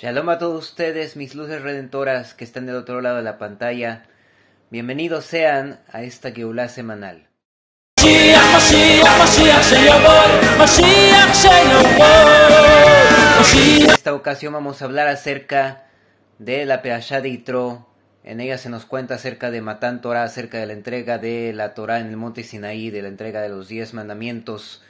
Shalom a todos ustedes, mis luces redentoras que están del otro lado de la pantalla. Bienvenidos sean a esta Geulah semanal. En esta ocasión vamos a hablar acerca de la Perashá de Itro. En ella se nos cuenta acerca de Matán Torah, acerca de la entrega de la Torah en el monte Sinaí, de la entrega de los diez mandamientos.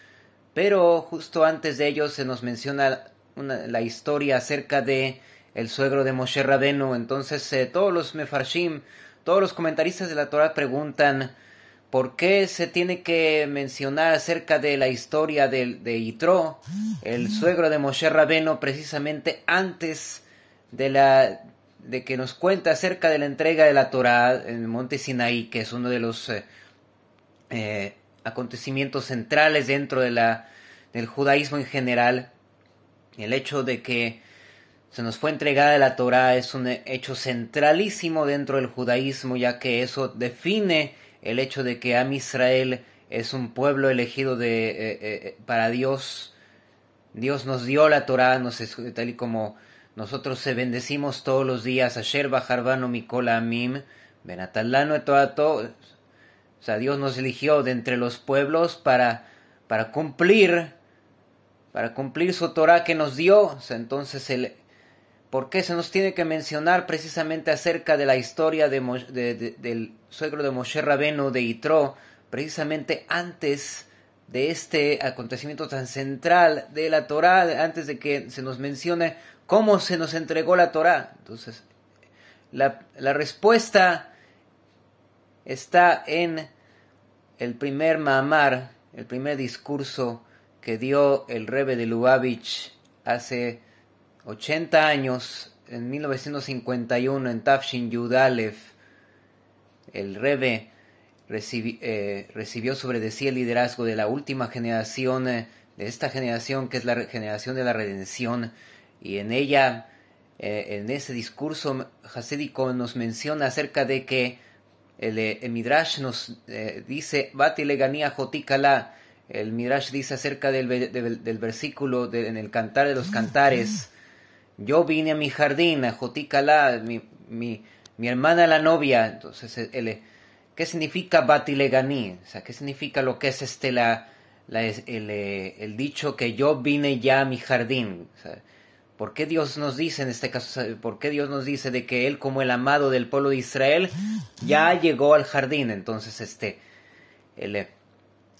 Pero justo antes de ello se nos menciona la historia acerca de el suegro de Moshe Rabenu. Entonces eh, todos los mefarshim, todos los comentaristas de la Torah preguntan por qué se tiene que mencionar acerca de la historia de, de Yitro, el suegro de Moshe Rabenu, precisamente antes de la de que nos cuenta acerca de la entrega de la Torah en el monte Sinaí, que es uno de los eh, eh, acontecimientos centrales dentro de la, del judaísmo en general. El hecho de que se nos fue entregada la Torah es un hecho centralísimo dentro del judaísmo, ya que eso define el hecho de que Am Israel es un pueblo elegido de, eh, eh, eh, para Dios. Dios nos dio la Torah, nos, tal y como nosotros se bendecimos todos los días. ayer Bajarvano Mikola Amim, Benatalano Etoato. O sea, Dios nos eligió de entre los pueblos para, para cumplir para cumplir su Torah que nos dio. Entonces, el, ¿por qué se nos tiene que mencionar precisamente acerca de la historia del suegro de Moshe Rabeno de Itro, precisamente antes de este acontecimiento tan central de la Torah, antes de que se nos mencione cómo se nos entregó la Torah? Entonces, la, la respuesta está en el primer mamar, el primer discurso que dio el Rebe de Lubavitch hace 80 años, en 1951, en Tafshin Yudalev. El Rebe eh, recibió sobre de sí el liderazgo de la última generación, eh, de esta generación que es la generación de la redención, y en ella, eh, en ese discurso hasídico, nos menciona acerca de que el, Midrash nos dice: Bati legania jotikala el Midrash dice acerca del, versículo en el Cantar de los Cantares. Yo vine a mi jardín, a Joticalá, mi, mi, hermana la novia. Entonces, eh, ¿qué significa batileganí? O sea, ¿qué significa lo que es este la, la el, eh, el, dicho que yo vine ya a mi jardín? ¿Por qué Dios nos dice en este caso, eh, por qué Dios nos dice de que Él como el amado del pueblo de Israel ya llegó al jardín? Entonces, este,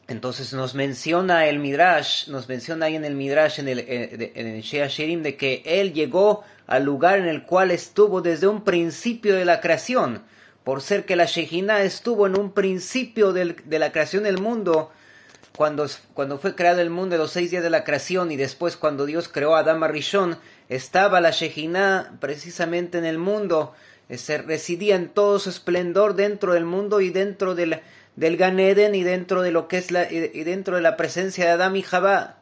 entonces nos menciona el Midrash, nos menciona ahí en el Midrash, en el, eh, en Shea Shirim, de que él llegó al lugar en el cual estuvo desde un principio de la creación. Por ser que la Shejina estuvo en un principio de la creación del mundo, cuando, cuando fue creado el mundo en los seis días de la creación y después cuando Dios creó a Adama Rishon, estaba la Shejina precisamente en el mundo, eh, se residía en todo su esplendor dentro del mundo y dentro del del Ganeden y dentro de lo que es la, y dentro de la presencia de Adán y Jabá,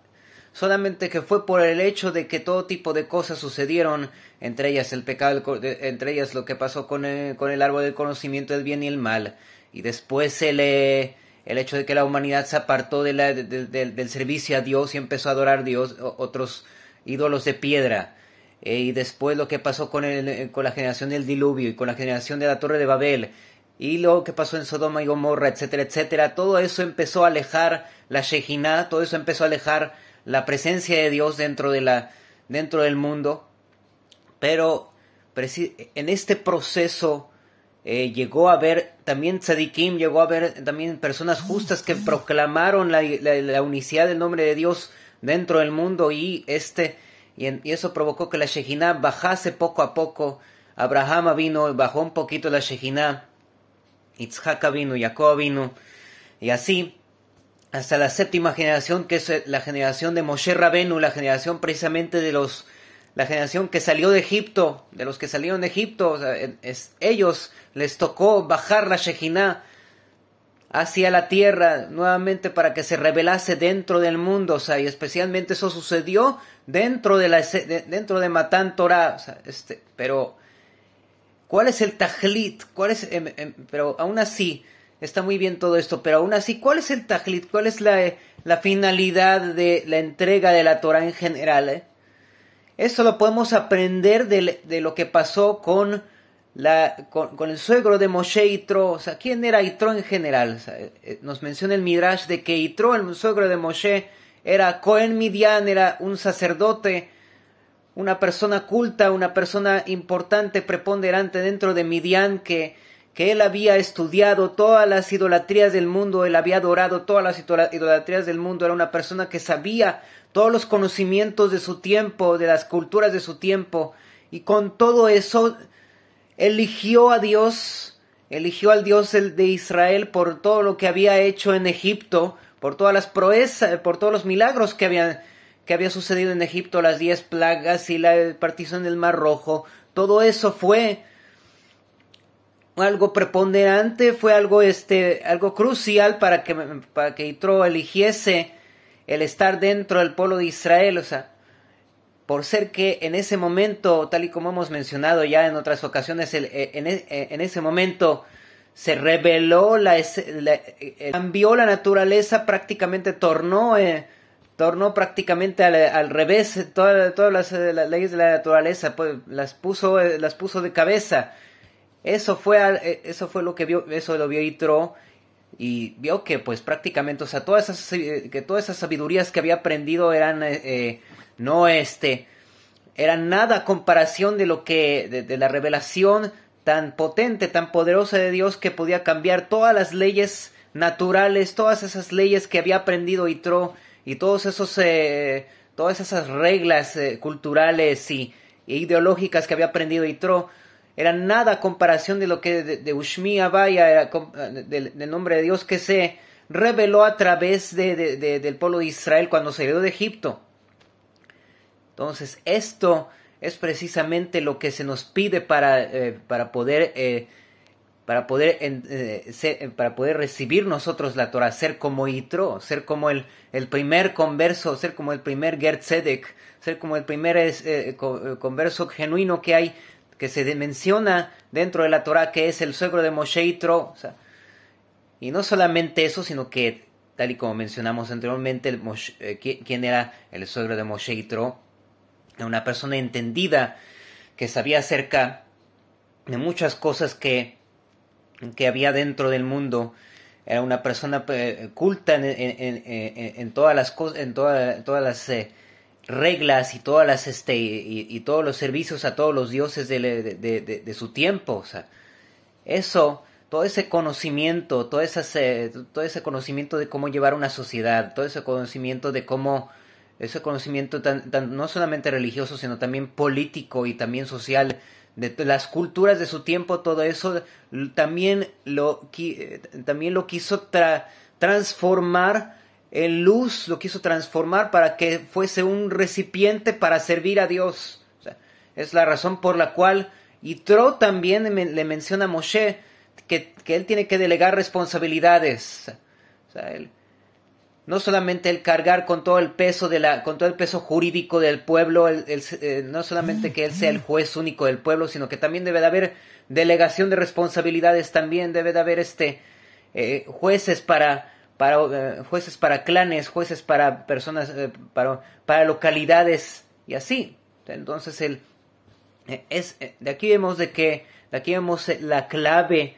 solamente que fue por el hecho de que todo tipo de cosas sucedieron, entre ellas el pecado, entre ellas lo que pasó con el, con el árbol del conocimiento del bien y el mal, y después el, el hecho de que la humanidad se apartó del servicio a Dios y empezó a adorar a Dios, otros ídolos de piedra, eh, y después lo que pasó con, eh, con la generación del diluvio y con la generación de la torre de Babel, y luego, que pasó en Sodoma y Gomorra, etcétera, etcétera, todo eso empezó a alejar la Shejiná, todo eso empezó a alejar la presencia de Dios dentro, de la, dentro del mundo, pero en este proceso eh, llegó a haber también tzadikim, llegó a haber también personas justas que proclamaron la, unicidad del nombre de Dios dentro del mundo y este y, eso provocó que la Shejiná bajase poco a poco. Abraham vino, y bajó un poquito la Shejiná Itzhak y así hasta la séptima generación, que es eh, la generación de Moshe Rabenu, la generación precisamente de los, la generación que salió de Egipto, de los que salieron de Egipto, ellos les tocó bajar la Shejinah hacia la tierra nuevamente para que se revelase dentro del mundo, o sea, y especialmente eso sucedió dentro de la dentro de Matán Torah, o sea, este, pero ¿Cuál es el tajlit? ¿Cuál es, em, em, pero aún así, está muy bien todo esto, pero aún así, ¿cuál es el tajlit? ¿Cuál es la, eh, finalidad de la entrega de la Torah en general? Eh? Eso lo podemos aprender de, lo que pasó con, la, con, el suegro de Moshe Itro. O sea, ¿quién era Itro en general? Eh, nos menciona el Midrash de que Itro, el suegro de Moshe, era Cohen Midian, era un sacerdote una persona culta, una persona importante, preponderante dentro de Midian, que, que él había estudiado todas las idolatrías del mundo, él había adorado todas las idolatrías del mundo, era una persona que sabía todos los conocimientos de su tiempo, de las culturas de su tiempo, y con todo eso eligió a Dios, eligió al Dios de Israel por todo lo que había hecho en Egipto, por todas las proezas, por todos los milagros que habían que había sucedido en Egipto, las diez plagas y la partición del Mar Rojo, todo eso fue algo preponderante, fue algo este, algo crucial para que para que eligiese el estar dentro del pueblo de Israel, o sea, por ser que en ese momento, tal y como hemos mencionado ya en otras ocasiones, eh, en, e, eh, en, ese momento se reveló, la, eh, cambió la naturaleza, prácticamente tornó tornó prácticamente al, revés todas, todas las, eh, leyes de la naturaleza, pues, las puso, eh, las puso de cabeza. Eso fue, eh, eso fue lo que vio, eso lo vio Itro y vio que pues prácticamente, o sea, todas esas, que todas esas sabidurías que había aprendido eran, no este, eran nada a comparación de lo que, de, la revelación tan potente, tan poderosa de Dios que podía cambiar todas las leyes naturales, todas esas leyes que había aprendido Itro y todos esos, eh, todas esas reglas eh, culturales y, ideológicas que había aprendido Yitro eran nada a comparación de lo que de, de Ushmi Abaya, eh, del nombre de Dios, que se reveló a través de, del pueblo de Israel cuando se salió de Egipto. Entonces, esto es precisamente lo que se nos pide para, para poder para poder, eh, eh, para poder recibir nosotros la Torah, ser como Itro ser como el, el primer converso, ser como el primer Gertzedek, ser como el primer eh, converso genuino que hay, que se menciona dentro de la Torah, que es el suegro de Moshe Itro y no solamente eso, sino que, tal y como mencionamos anteriormente, quién era el suegro de Moshe Yitro, una persona entendida que sabía acerca de muchas cosas que que había dentro del mundo. Era una persona culta en, todas las cosas, en todas las eh, reglas y todas las este y, todos los servicios a todos los dioses de, su tiempo. O sea, eso, todo ese conocimiento, todo, eh, todo ese conocimiento de cómo llevar una sociedad, todo ese conocimiento de cómo ese conocimiento tan, no solamente religioso, sino también político y también social de las culturas de su tiempo, todo eso, también lo, eh, también lo quiso transformar en luz, lo quiso transformar para que fuese un recipiente para servir a Dios. es la razón por la cual y Tro también le menciona a Moshe que, que, él tiene que delegar responsabilidades. O sea, no solamente el cargar con todo el peso de la, con todo el peso jurídico del pueblo, el, eh, no solamente que él sea el juez único del pueblo, sino que también debe de haber delegación de responsabilidades, también debe de haber este eh, jueces para para eh, jueces para clanes, jueces para personas, para, para localidades y así. Entonces el es de aquí vemos de que de aquí vemos la clave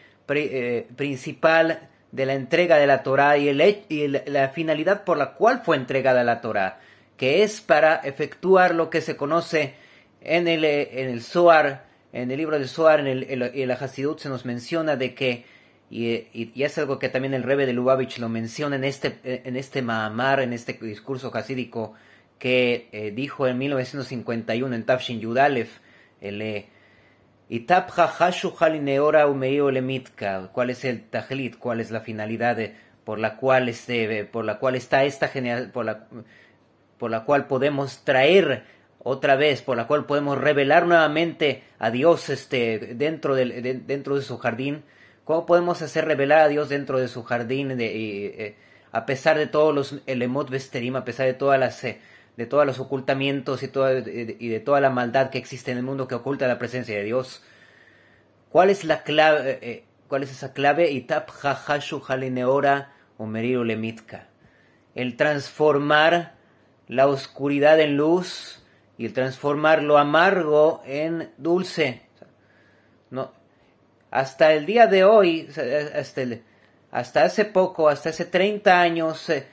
principal de la entrega de la Torá y, el, y la finalidad por la cual fue entregada la Torá, que es para efectuar lo que se conoce en el, en el Zohar, en el libro del Zohar, en el, Hasidut se nos menciona de que, y, es algo que también el Rebe de Lubavitch lo menciona en este, en este Mahamar, en este discurso hasídico que eh, dijo en 1951 en Tafshin Yudalef, el... Eh, y ¿Cuál es el tajlit? ¿Cuál es la finalidad por la cual este, por la cual está esta generación, por la, cual podemos traer otra vez, por la cual podemos revelar nuevamente a Dios este, dentro, del, de, dentro de su jardín? ¿Cómo podemos hacer revelar a Dios dentro de su jardín eh, a pesar de todos los elemot a pesar de todas las eh, de todos los ocultamientos y, de toda la maldad que existe en el mundo que oculta la presencia de Dios. ¿Cuál es la eh, eh, ¿Cuál es esa clave? lemitka. El transformar la oscuridad en luz y el transformar lo amargo en dulce. No, hasta el día de hoy, hasta, hace poco, hasta hace 30 años, eh,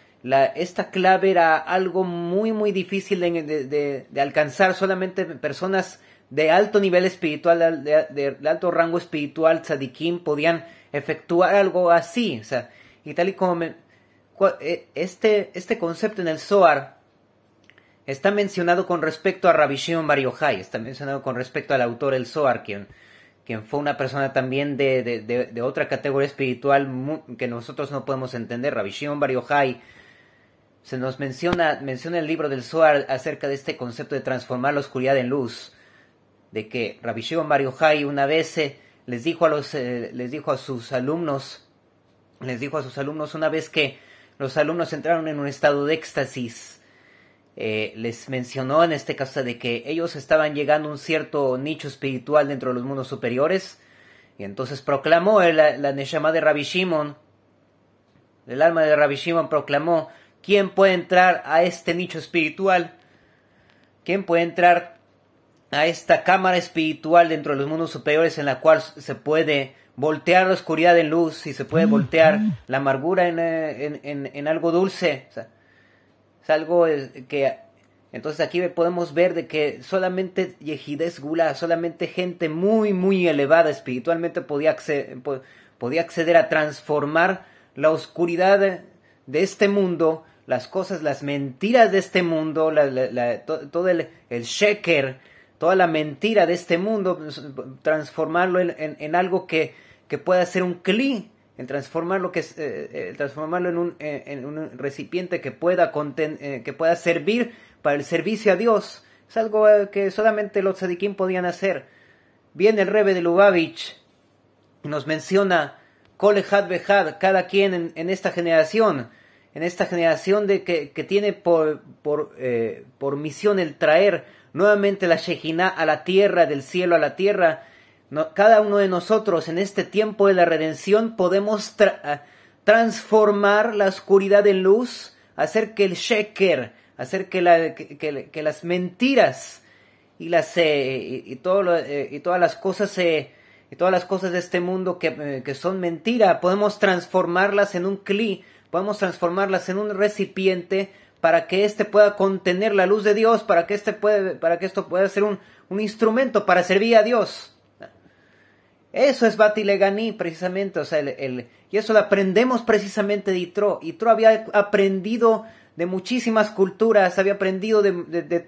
esta clave era algo muy, muy difícil de, alcanzar. Solamente personas de alto nivel espiritual, de, alto rango espiritual, tzadikim, podían efectuar algo así. y tal y como e, este, este concepto en el Zohar está mencionado con respecto a Rabbi Shimon está mencionado con respecto al autor el Zohar, quien, fue una persona también de, otra categoría espiritual que nosotros no podemos entender. Rabbi Shimon se nos menciona, menciona el libro del Zohar acerca de este concepto de transformar la oscuridad en luz, de que Rabbi Shimon Bar una vez eh, les dijo a los, eh, les dijo a sus alumnos, les dijo a sus alumnos una vez que los alumnos entraron en un estado de éxtasis. Eh, les mencionó en este caso de que ellos estaban llegando a un cierto nicho espiritual dentro de los mundos superiores. Y entonces proclamó la, la Neshama de Rabbi Shimon, el alma de Rabbi Shimon proclamó ¿Quién puede entrar a este nicho espiritual? ¿Quién puede entrar a esta cámara espiritual dentro de los mundos superiores en la cual se puede voltear la oscuridad en luz y se puede mm, voltear mm. la amargura en, eh, algo dulce? es algo eh, que entonces aquí podemos ver de que solamente Yehidez Gula, solamente gente muy, muy elevada espiritualmente podía podía acceder a transformar la oscuridad de este mundo las cosas, las mentiras de este mundo, todo el, el sheker, toda la mentira de este mundo, pues, transformarlo en, algo que, que, pueda ser un cli, en transformarlo, que, eh, eh, transformarlo en, un, eh, en un recipiente que pueda, que pueda servir para el servicio a Dios. Es algo que solamente los tzadikim podían hacer. Viene el Rebe de Lubavitch nos menciona Behad, cada quien en esta generación en esta generación de que, que tiene por, por, eh, por, misión el traer nuevamente la Shekinah a la tierra, del cielo a la tierra. cada uno de nosotros en este tiempo de la redención podemos ah, transformar la oscuridad en luz, hacer que el Sheker, hacer que, las mentiras y las eh, y, todo eh, y todas las cosas y todas las cosas de este mundo que, son mentira podemos transformarlas en un cli podemos transformarlas en un recipiente para que éste pueda contener la luz de Dios, para que, este puede, para que esto pueda ser un, un instrumento para servir a Dios. Eso es Bati Legani precisamente, o sea, el, y eso lo aprendemos precisamente de Itro. Itro había aprendido de muchísimas culturas, había aprendido de, de,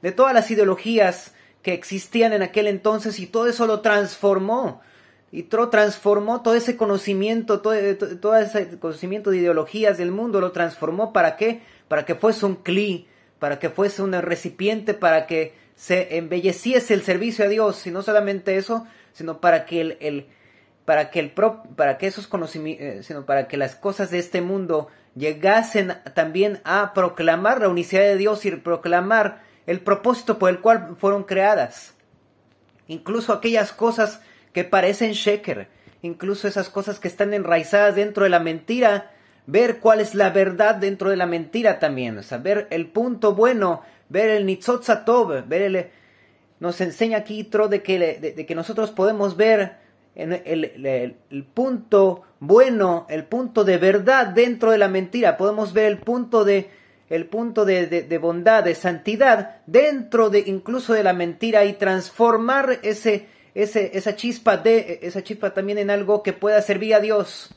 de todas las ideologías que existían en aquel entonces y todo eso lo transformó, y transformó todo ese conocimiento, eh, todo, ese conocimiento de ideologías del mundo, lo transformó para qué? Para que fuese un cli, para que fuese un recipiente, para que se embelleciese el servicio a Dios, y no solamente eso, sino para que el, el para que el para que esos conocimientos, eh, sino para que las cosas de este mundo llegasen también a proclamar la unicidad de Dios y proclamar el propósito por el cual fueron creadas. Incluso aquellas cosas que parecen sheker, incluso esas cosas que están enraizadas dentro de la mentira, ver cuál es la verdad dentro de la mentira también, o ver el punto bueno, ver el nitzotzatov, ver el... Nos enseña aquí de que, de, que nosotros podemos ver el, el, punto bueno, el punto de verdad dentro de la mentira. Podemos ver el punto de el punto de, bondad, de santidad, dentro de incluso de la mentira y transformar ese, esa, chispa de, esa chispa también en algo que pueda servir a Dios.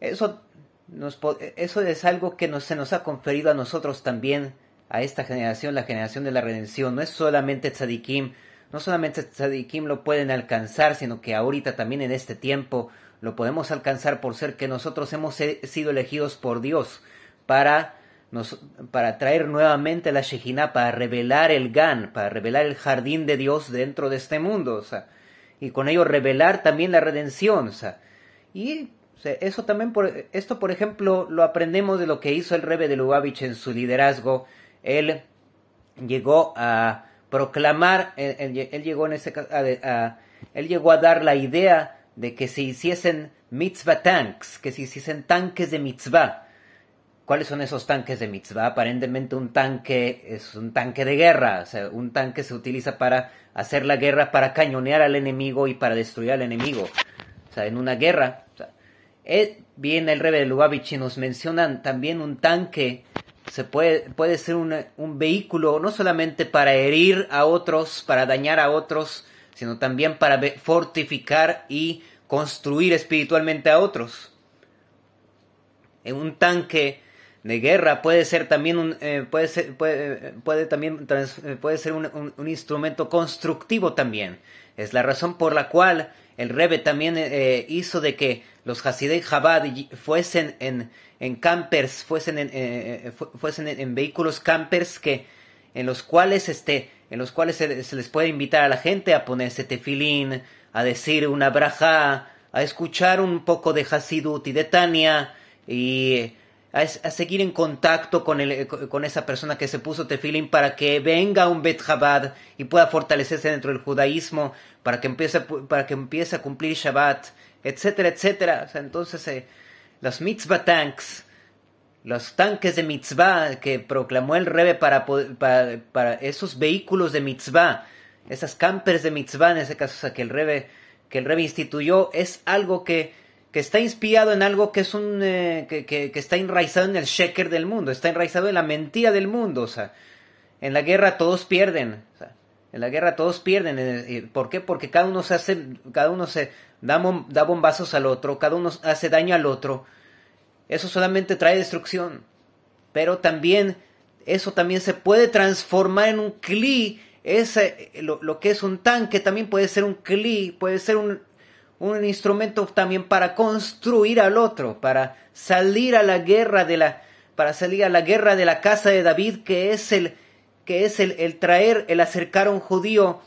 eso, nos, eso es algo que se nos ha conferido a nosotros también, a esta generación, la generación de la redención. No es solamente tzadikim, no solamente tzadikim lo pueden alcanzar, sino que ahorita también en este tiempo lo podemos alcanzar por ser que nosotros hemos sido elegidos por Dios para para traer nuevamente la Shekinah, para revelar el Gan, para revelar el jardín de Dios dentro de este mundo, y con ello revelar también la redención, y eso también, por, esto por ejemplo lo aprendemos de lo que hizo el Rebe de Lubavitch en su liderazgo, él llegó a proclamar, él, llegó en ese él llegó a dar la idea de que se hiciesen mitzvah tanks, que se hiciesen tanques de mitzvah, ¿Cuáles son esos tanques de mitzvah? Aparentemente un tanque es un tanque de guerra, o sea, un tanque se utiliza para hacer la guerra, para cañonear al enemigo y para destruir al enemigo. O sea, en una guerra. Eh, viene el Rebbe de Lubavitch y nos mencionan también un tanque, se puede, puede ser un vehículo no solamente para herir a otros, para dañar a otros, sino también para fortificar y construir espiritualmente a otros. En eh, un tanque de guerra puede ser también un eh, puede ser, puede, puede también eh, puede ser un, instrumento constructivo también es la razón por la cual el Rebbe también eh, hizo de que los Hasidei Chabad fuesen en, en campers, fuesen en, fuesen en, vehículos campers que en los cuales este en los cuales se, se, les puede invitar a la gente a ponerse tefilín, a decir una braja, a escuchar un poco de Hasidut y de Tania y a, seguir en contacto con, el, eh, con esa persona que se puso tefilín para que venga un Bet Chabad y pueda fortalecerse dentro del judaísmo, para que empiece, para que empiece a cumplir Shabbat, etcétera, etcétera. entonces, eh, los mitzvah tanks, los tanques de mitzvah que proclamó el Rebe para, para, esos vehículos de mitzvah, esas campers de mitzvah, en ese caso, que el Rebe, que el Rebe instituyó, es algo que que está inspirado en algo que es un eh, que, está enraizado en el shaker del mundo, está enraizado en la mentira del mundo, o sea, en la guerra todos pierden, en la guerra todos pierden, ¿por qué? Porque cada uno se hace, cada uno se da, bombazos al otro, cada uno hace daño al otro, eso solamente trae destrucción, pero también eso también se puede transformar en un cli, ese, lo, lo que es un tanque también puede ser un cli, puede ser un un instrumento también para construir al otro, para salir a la guerra de la para salir a la guerra de la casa de David, que es el que es el, traer, el acercar a un judío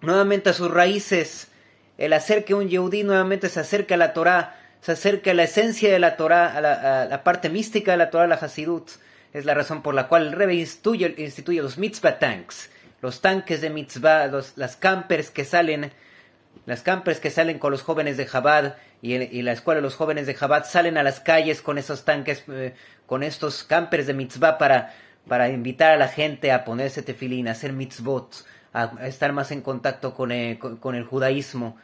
nuevamente a sus raíces, el hacer que un yeudí nuevamente se acerque a la Torá, se acerque a la esencia de la Torá, a la, parte mística de la Torá, la Hasidut. Es la razón por la cual el rebe instituye, los mitzvah tanks, los tanques de mitzvah, los, las campers que salen las campers que salen con los jóvenes de Jabad y, y, la escuela de los jóvenes de Jabad salen a las calles con esos tanques, eh, con estos campers de mitzvah para, para invitar a la gente a ponerse tefilín, a hacer mitzvot, a, estar más en contacto con, eh, el judaísmo.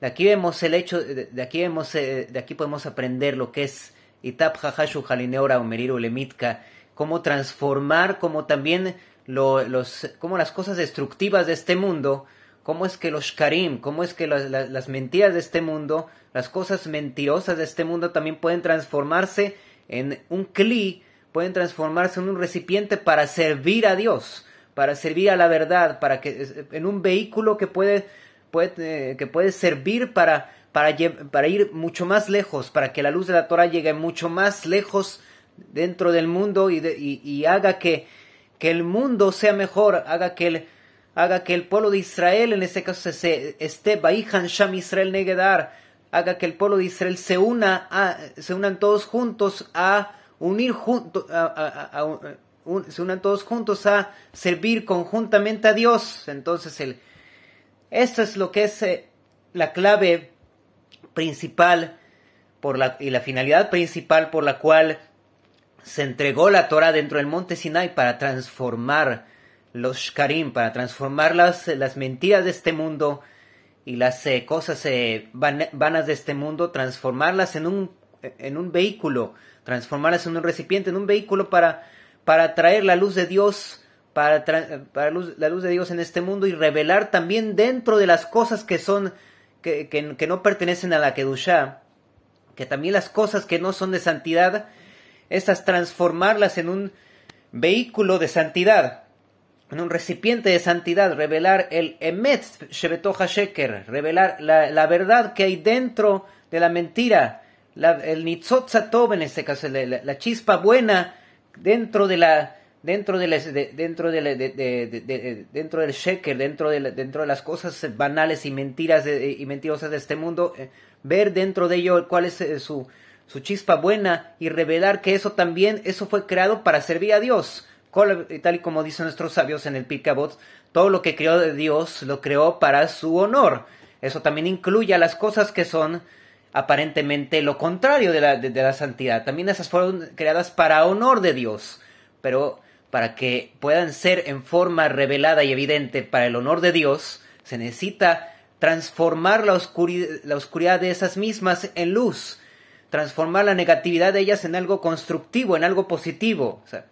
De aquí vemos el hecho, de, aquí vemos, eh, de aquí podemos aprender lo que es Itap Hahashu Halineora Umeriru Lemitka, cómo transformar, cómo también los, cómo las cosas destructivas de este mundo cómo es que los karim, cómo es que las, mentiras de este mundo, las cosas mentirosas de este mundo también pueden transformarse en un cli, pueden transformarse en un recipiente para servir a Dios, para servir a la verdad, para que en un vehículo que puede, eh, que puede servir para para, ir mucho más lejos, para que la luz de la Torah llegue mucho más lejos dentro del mundo y, haga que, que el mundo sea mejor, haga que el, haga que el pueblo de Israel, en este caso se esté Sham Israel Negedar, haga que el pueblo de Israel se una, a, se unan todos juntos a unir junto, se unan todos juntos a servir conjuntamente a Dios. Entonces, el, esto es lo que es eh, la clave principal por la, y la finalidad principal por la cual se entregó la Torah dentro del monte Sinai para transformar los shkarim, para transformar las, mentiras de este mundo y las eh, cosas eh, vanas de este mundo, transformarlas en un, en un vehículo, transformarlas en un recipiente, en un vehículo para, para traer la luz de Dios, para, para la luz de Dios en este mundo y revelar también dentro de las cosas que son, que, que, no pertenecen a la Kedusha, que también las cosas que no son de santidad, esas transformarlas en un vehículo de santidad en un recipiente de santidad, revelar el emet Shevetoha sheker, revelar la, verdad que hay dentro de la mentira, el nitzot en este caso, la, chispa buena dentro de la dentro de, dentro de, dentro del sheker, dentro de dentro de las cosas banales y mentiras y mentirosas de este mundo, eh, ver dentro de ello cuál es eh, su su chispa buena y revelar que eso también eso fue creado para servir a Dios tal y como dicen nuestros sabios en el Pirkabot, todo lo que creó de Dios lo creó para su honor. Eso también incluye a las cosas que son aparentemente lo contrario de la, la santidad. También esas fueron creadas para honor de Dios, pero para que puedan ser en forma revelada y evidente para el honor de Dios, se necesita transformar la, oscuridad, la oscuridad de esas mismas en luz, transformar la negatividad de ellas en algo constructivo, en algo positivo. O sea,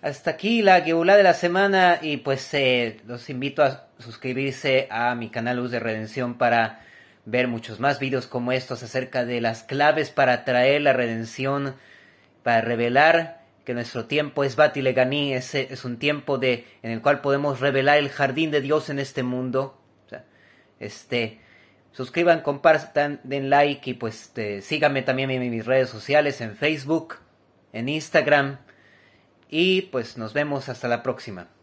hasta aquí la Geulá de la semana y pues eh, los invito a suscribirse a mi canal Luz de Redención para ver muchos más videos como estos acerca de las claves para traer la redención, para revelar que nuestro tiempo es Batileganí, es, es un tiempo de, en el cual podemos revelar el jardín de Dios en este mundo. este, suscriban, compartan, den like y pues este, síganme también en mis redes sociales, en Facebook, en Instagram y pues nos vemos hasta la próxima.